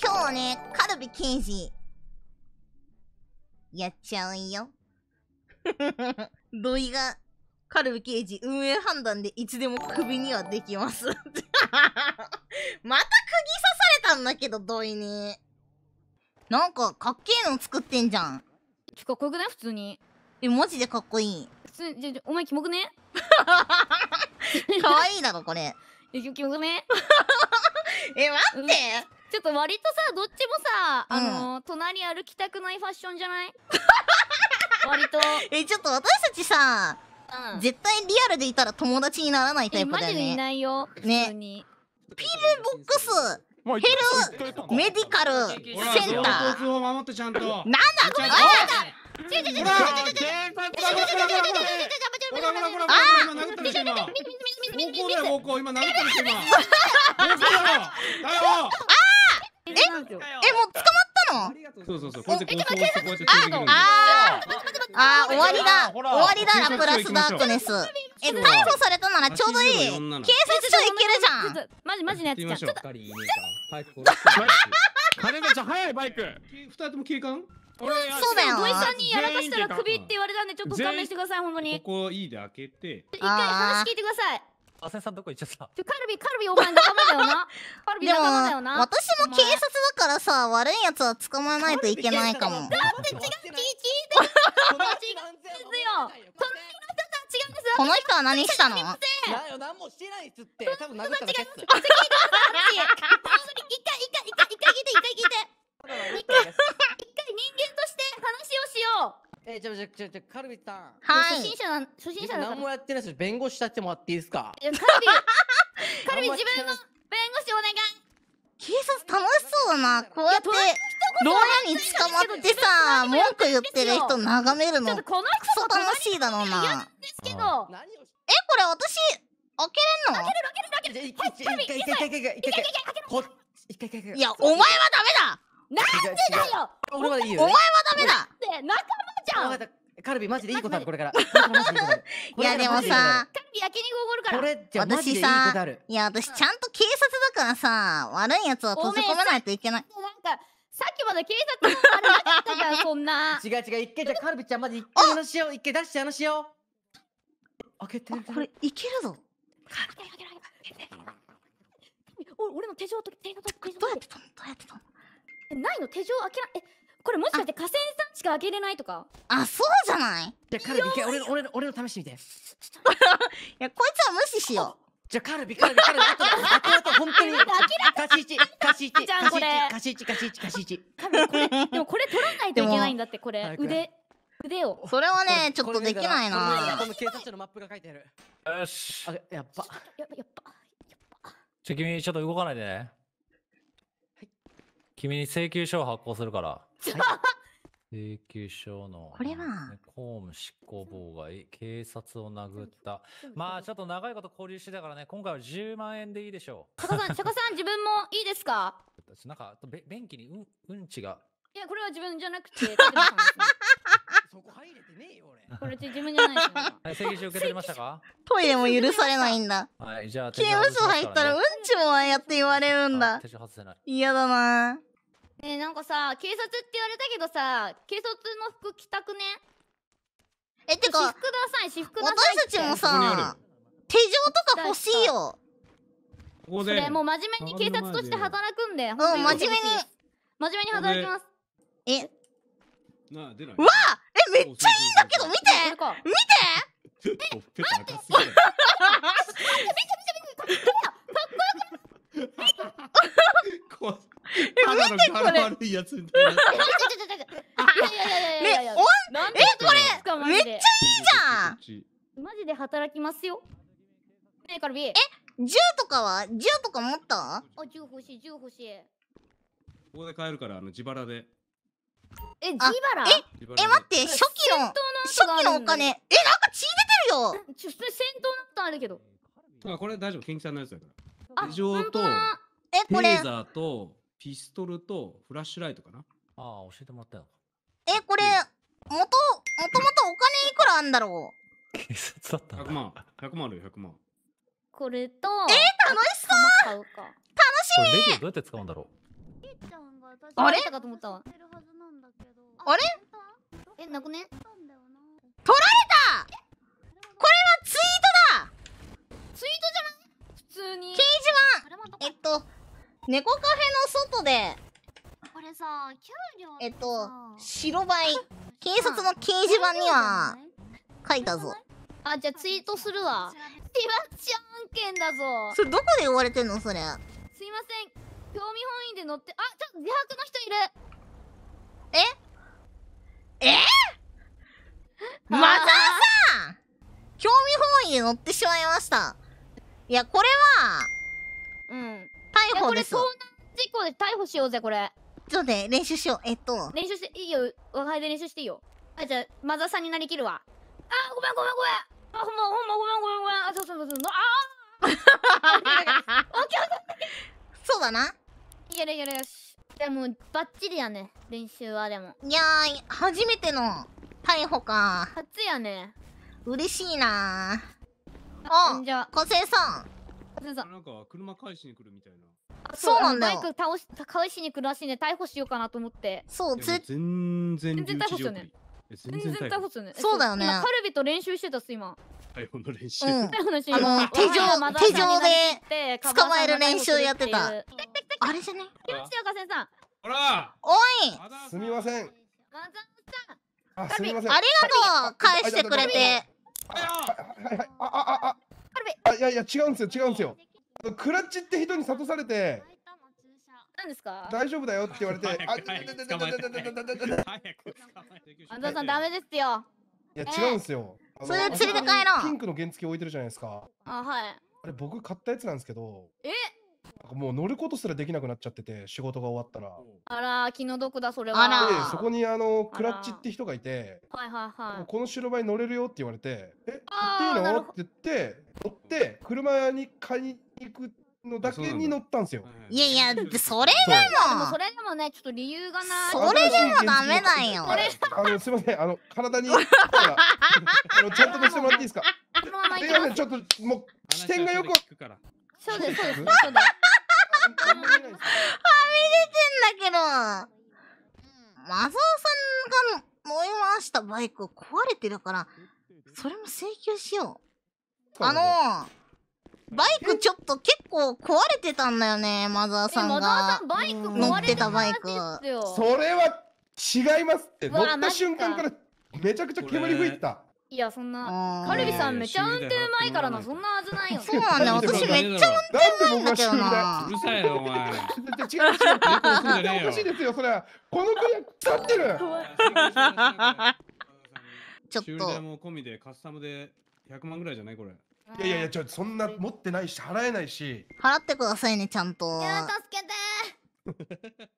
今日はね、カルビ刑事。やっちゃうよ。土 井が、カルビ刑事運営判断でいつでもクビにはできます また釘刺されたんだけど、土井に。なんか、かっけえの作ってんじゃん。かっこよくない普通に。え、マジでかっこいい。普通、じゃ、お前キモくね かわいいだろ、これ。え、キモくねえ、待って、うんちょっと割とさどっちもさ、うん、あの隣歩きたくないファッションじゃない 割とえちょっと私たちさ、うん、絶対リアルでいたら友達にならないタイプだよねマジでいないよねピルボックスヘルメディカルセンターをだこれ違う違ええもう捕まったのそうそうそう。ここうあーあー終わりだ終わりだラプラスダークネス。え逮捕されたならちょうどいい警察署行けるじゃん。マジマジのやつじゃん。ちょっと。金がちゃ早いバイク。二人とも警官？そうだよ。土井さんにやらかしたら首って言われたんでちょっと勘弁してください本当に。ここいいで開けて。一回話聞いてください。あせさんどこ行っちゃったカルビカルビお前仲間だよな カルビ仲間だよな私も警察だからさ悪いやつは捕まないといけないかもだって違う聞いてその人は違うんですこの人は何したの何もしてないっつって多分殴った次けっす 一回一回一回一回聞いて一回聞いて一回えー、じゃじゃじゃじゃカルビさん。はい。初心者な初心者だ何もやってない弁護士立ってもらっていいですか。いやカルビ カルビ自分の弁護士お願い。警察楽しそうだな。こうやって牢屋に捕まってさ、文句言ってる人眺めるの。クソ楽しいだろうな。ですけど。え、これ私開けれんの？開ける開ける開ける。はい、カけいけいけいけいけいけ。こけいけけ。やお前はダメだ。なんでだよ。お前はダメだ。中わかった。カルビマジでいいことある、これから。いや、でもさ、カルビ焼肉おごるから。これじゃ私さ、いや、私ちゃんと警察だからさ、悪いやつを閉じ込めないといけない。なんか、さっきまで警察のあれなかったじゃん、そんな。違う違う、一回じゃカルビちゃんまず一回のしよう、一回出してあのしよう。開けてこれ、いけるぞ。俺の手錠と手錠と手錠どうやってたのどうやってたのないの手錠開けらえこれもしかして河川さんしか開けれないとかあそうじゃないじゃカルビ俺俺俺の試してみて いやこいつは無視しようじゃカルビカルビカルビあとあとあと本当に カシイチカシイチカシイチカシイチカシイチカシイチカルビでもこれ取らないといけないんだってこれ腕腕をそれはねちょっとできないなこの警察署のマップが書いてあるよしあやっぱやっぱやっぱじゃ君ちょっと動かないでね君に請求書を発行するから。請求書の、これは、公務執行妨害、警察を殴った。まあ、ちょっと長いこと交流してたからね、今回は10万円でいいでしょう。釈迦さん、釈 迦さん、自分もいいですか私、なんか、べ便器にうん、うんちが。いや、これは自分じゃなくて、そこ入れてねえよ、俺。これ自分じゃないですよ。はい、請求書受け取りましたかトイレも許されないんだ。はい、じゃあ、刑務所入ったら、うんちもやって言われるんだ。い。嫌だなぁ。ねえ、なんかさ、警察って言われたけどさ、警察の服着たくねえ、てか、私服ください、私服ください。私たちもさ、手錠とか欲しいよ。ここそれ、もう真面目に警察として働くんで。うん、真面目に。真面目に働きます。えなあ、出ない。わあえ、めっちゃいいんだけど、見て見てえ、待って 見て見て見てなの柄悪いやつみたいえ、おえ、これ、めっちゃいいじゃんマジで働きますよ。え、カルビ。え、銃とかは銃とか持ったあ、銃欲しい、銃欲しい。ここで買えるから、あの、自腹で。え、自腹え、え、待って、初期の、初期のお金。え、なんか血出てるよちょ、っと戦闘のことあるけど。あ、これ大丈夫、けんキさんのやつだから。あ、異常え、これ。レーザーと、ピストルとフラッシュライトかなああ、教えてもらったよ。え、これ、もと、もともとお金いくらあんだろう警察だったん ?100 万。100万あるよ、100万。これと。えー、楽しそう楽しみレジどうやって使うんだろうあれあれえ、なくね取られ猫カフェの外でこれさ給料えっと白バイ警察の掲示板には書いたぞあじゃあツイートするわティバッチ案件だぞそれどこで言われてんのそれすいません興味本位で乗ってあちょっと自白の人いるええまたさ興味本位で乗ってしまいましたいやこれはうん逮捕です。これ事故で逮捕しようぜ、これ。ちょっとね、練習しよう。えっと。練習して、いいよ。和解で練習していいよ。あ、じゃあ、マザーさんになりきるわ。あ、ごめんごめんごめん。あ、ほんま、ほんま、ごめんごめんごめん。あ、そうそうそうそう。ああ そうだな。やれやれよし。でも、バッチリやね。練習はでも。いやー、初めての逮捕か。初やね。嬉しいなー。あ、じゃあ、小生さん。どうぞなんか車返しに来るみたいなそうなんだバイク倒し返しに来るらしいね逮捕しようかなと思ってそう全然全然逮捕っすよね全然逮捕っすよねそうだよねカルビと練習してたっす今逮捕の練習、うん、あの手錠手錠で捕まえる練習やってたあれじゃね気持ちよかせんさんほらおいすみませんマザムさんありがとう返してくれてはいはいはいあああああいやいや違うんですよ違うんですよクラッチって人に諭されて何ですか大丈夫だよって言われてあ安藤さんダメですよいや違うんですよそれで釣りで帰ろうピンクの原付置いてるじゃないですかあはいあれ僕買ったやつなんですけどえっもう乗ることすらできなくなっちゃってて、仕事が終わったら。あら、気の毒だ、それは。あらそこにあの、クラッチって人がいて、はいはいはい。この白バイ乗れるよって言われて、え、乗っていいのって言って、乗って、車に買いに行くのだけに乗ったんですよ。いやいや、それでも、それでもね、ちょっと理由がない。それでもダメんよ。あの、すみません、あの、体に。あの、ちゃんと乗せてもらっていいですか。すみません、ちょっと、もう、視点がよく。そうです、そうです、そうです。はみ出てんだけど。マザーさんが燃え回したバイク壊れてるから、それも請求しよう。あのー、バイクちょっと結構壊れてたんだよね、マザーさんが。マザーさんバイク乗ってたバイク。それは違いますって。乗った瞬間からめちゃくちゃ煙吹いた。いや、そんな、カルビさんめちゃ運転うまいからな、そんなはずないよ。そうなんだよ、私めっちゃ運転うまいんだけどな。うるさいよ、お前。違う違う、おかしいですよ、それこの国は腐ってるちょっと。修理も込みで、カスタムで万ぐらいじゃないこれ。いやいやいや、ちょ、そんな持ってないし、払えないし。払ってくださいね、ちゃんと。いや、助けて